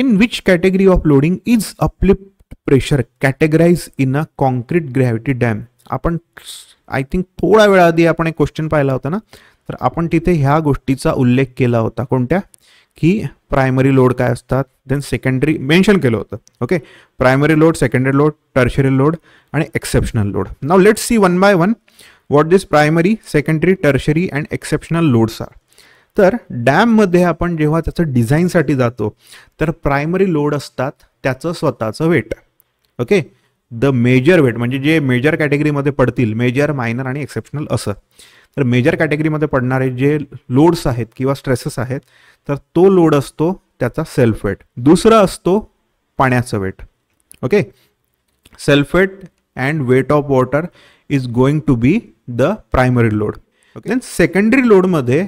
In which category of loading is uplift pressure categorized in a concrete gravity dam? आपण I think थोडा वेळा आधी आपण एक क्वेश्चन पाहिला होता ना तर आपण तिथे ह्या गोष्टीचा उल्लेख केला होता कोणत्या की प्रायमरी लोड काय असतात देन सेकंडरी मेन्शन केलं होतं okay primary load secondary load tertiary load आणि exceptional load now let see one by one what this primary secondary tertiary and exceptional loads are तर डॅममध्ये आपण जेव्हा त्याचं डिझाईनसाठी जातो तर प्रायमरी लोड असतात त्याचं स्वतःचं weight okay the major weight म्हणजे जे मेजर कॅटेगरीमध्ये पडतील मेजर मायनर आणि एक्सेप्शनल असं तर मेजर कॅटेगरीमध्ये पडणारे जे लोड्स आहेत किंवा स्ट्रेसेस आहेत तर तो लोड असतो त्याचा सेल्फ वेट दुसरा असतो पाण्याचं weight okay self weight and weight of water is going to be the primary load okay secondary लोडमध्ये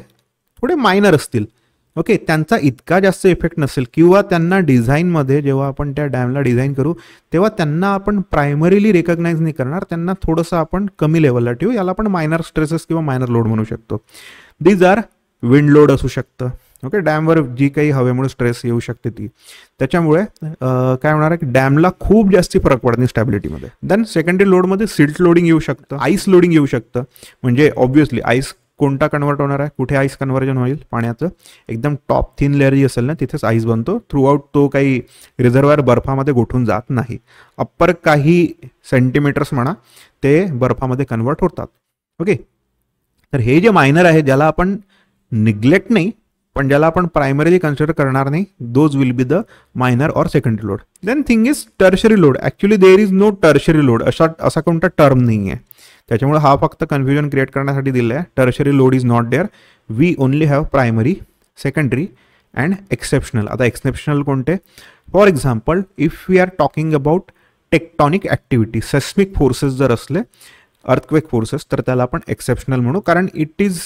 थोडे मायनर असतील ओके त्यांचा इतका जास्त इफेक्ट नसेल किंवा त्यांना डिझाईनमध्ये जेव्हा आपण त्या डॅमला डिझाईन करू तेव्हा त्यांना आपण प्रायमरीली रेकग्नाईज नाही करणार त्यांना थोडंसं आपण कमी लेवलला ठेवू याला आपण मायनर स्ट्रेसेस किंवा मायनर लोड म्हणू शकतो दीज आर विंड लोड असू शकतं ओके डॅमवर जी काही हवेमुळे स्ट्रेस येऊ शकते ती त्याच्यामुळे काय होणार आहे की डॅमला खूप जास्ती फरक पडत नाही स्टॅबिलिटीमध्ये देन सेकंडरी लोडमध्ये सिल्ट लोडिंग येऊ शकतं आईस लोडिंग येऊ शकतं म्हणजे ऑब्व्हियसली आईस कोणता कन्वर्ट होणार आहे कुठे आईस कन्वर्जन होईल पाण्याचं एकदम टॉप थिन लेअर जी असेल ना तिथेच आईस बनतो थ्रूआउट तो काही रिझर्वायर बर्फामध्ये गोठून जात नाही अप्पर काही सेंटीमीटर्स म्हणा ते बर्फामध्ये कन्वर्ट होतात ओके तर हे जे मायनर आहे ज्याला आपण निग्लेक्ट नाही पण ज्याला आपण प्रायमरीली कन्सिडर करणार नाही those will be the minor or secondary load then thing is tertiary load actually there is no tertiary load अशा असा कोणता टर्म नाही आहे त्याच्यामुळे हा फक्त कन्फ्युजन क्रिएट करण्यासाठी दिलं आहे tertiary load is not there we only have primary secondary and exceptional आता एक्सेप्शनल कोणते for example if we are talking about tectonic activity seismic forces जर असले अर्थक्वेक फोर्सेस तर त्याला आपण एक्सेप्शनल म्हणू कारण it is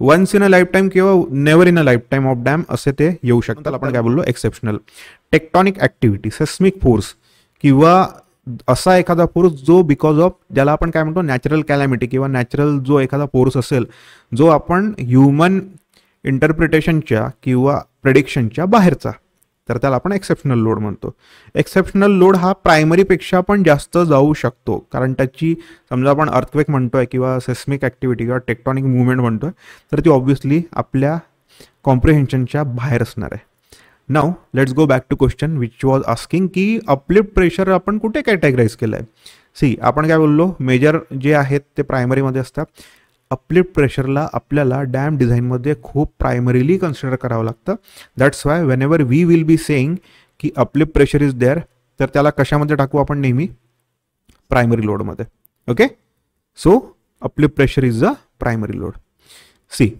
once in a lifetime किंवा never in a lifetime of dam असे ते येऊ शकतात आपण काय बोललो exceptional tectonic activity seismic force किंवा असा एखादा फोर्स जो बिकॉज ऑफ ज्याला आपण काय म्हणतो नॅचरल कॅलॅमिटी किंवा नॅचरल जो एखादा फोर्स असेल जो आपण ह्युमन इंटरप्रिटेशनच्या किंवा प्रडिक्शनच्या बाहेरचा तर त्याला आपण एक्सेप्शनल लोड म्हणतो एक्सेप्शनल लोड हा प्रायमरीपेक्षा पण जास्त जाऊ शकतो कारण त्याची समजा आपण अर्थवेक म्हणतोय किंवा सेस्मिक ॲक्टिव्हिटी किंवा टेक्टॉनिक मुवमेंट म्हणतोय तर ती ऑब्व्हियसली आपल्या कॉम्प्रिहेन्शनच्या बाहेर असणार आहे now let's go back to question which was asking की अपलिफ्ट प्रेशर आपण कुठे कॅटेगराईज केलं आहे सी आपण काय बोललो मेजर जे आहेत ते प्रायमरीमध्ये असतात अपलिफ्ट प्रेशरला आपल्याला डॅम डिझाईनमध्ये खूप प्रायमरीली कन्सिडर करावं लागतं that's why whenever we will be saying की अपलिफ्ट प्रेशर इज देअर तर त्याला कशामध्ये टाकू आपण नेहमी प्रायमरी लोडमध्ये okay so uplift pressure is the primary load see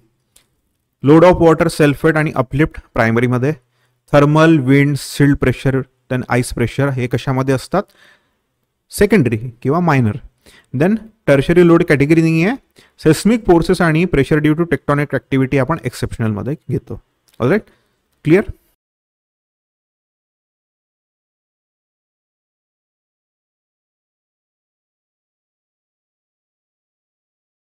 load of water self weight आणि अपलिफ्ट प्रायमरीमध्ये thermal wind silt pressure then ice pressure हे कशामध्ये असतात सेकंडरी किंवा minor then tertiary load category नाही आहे सेस्मिक फोर्सेस आणि pressure due to tectonic activity आपण एक्सेप्शनलमध्ये घेतो ऑलराईट क्लिअर